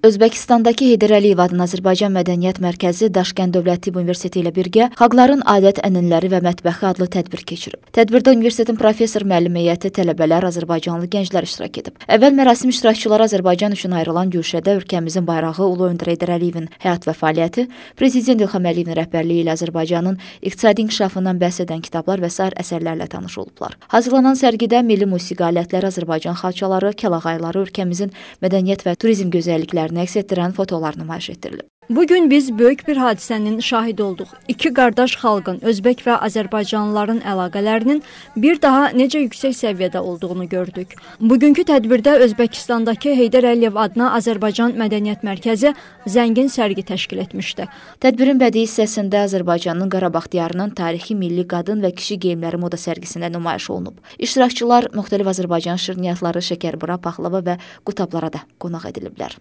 Özbəkistandakı Heydər Əliyev adına Azərbaycan Mədəniyyət Mərkəzi Daşkənd Dövlət Tibb Universiteti ilə birgə Xalqların Adət-ənənələri və Mətbəxi adlı tədbir keçirib. Tədbirdə universitetin professor müəllim heyəti, tələbələr, Azərbaycanlı gənclər iştirak edib. Əvvəl mərasim iştirakçıları Azərbaycan üçün ayrılan güşədə ölkəmizin bayrağı Ulu Öndər Heydər Əliyevin həyat və fəaliyyəti, prezident İlham Əliyevin rəhbərliyi ilə Azərbaycanın iqtisadi inkişafından bəhs edən kitablar və sair əsərlərlə tanış olublar. Hazırlanan sərgidə milli musiqi alətləri, Azərbaycan xalçaları, kəlağayları ölkəmizin mədəniyyət və turizm gözəllikləri hadisələrini əks etdirən fotolar nümayiş etdirilib. Bu gün biz böyük bir hadisənin şahidi olduq. İki qardaş xalqın, özbək və azərbaycanlıların əlaqələrinin bir daha necə yüksək səviyyədə olduğunu gördük. Bugünkü tədbirdə Özbəkistandakı Heydər Əliyev adına Azərbaycan Mədəniyyət Mərkəzi zəngin sərgi təşkil etmişdi. Tədbirin bədii hissəsində Azərbaycanın Qarabağ diyarının tarixi milli qadın və kişi geyimləri moda sərgisində nümayiş olunub. İştirakçılar müxtəlif Azərbaycan şirniyyatları, şəkərbura, paxlava və qutablara da qonaq ediliblər.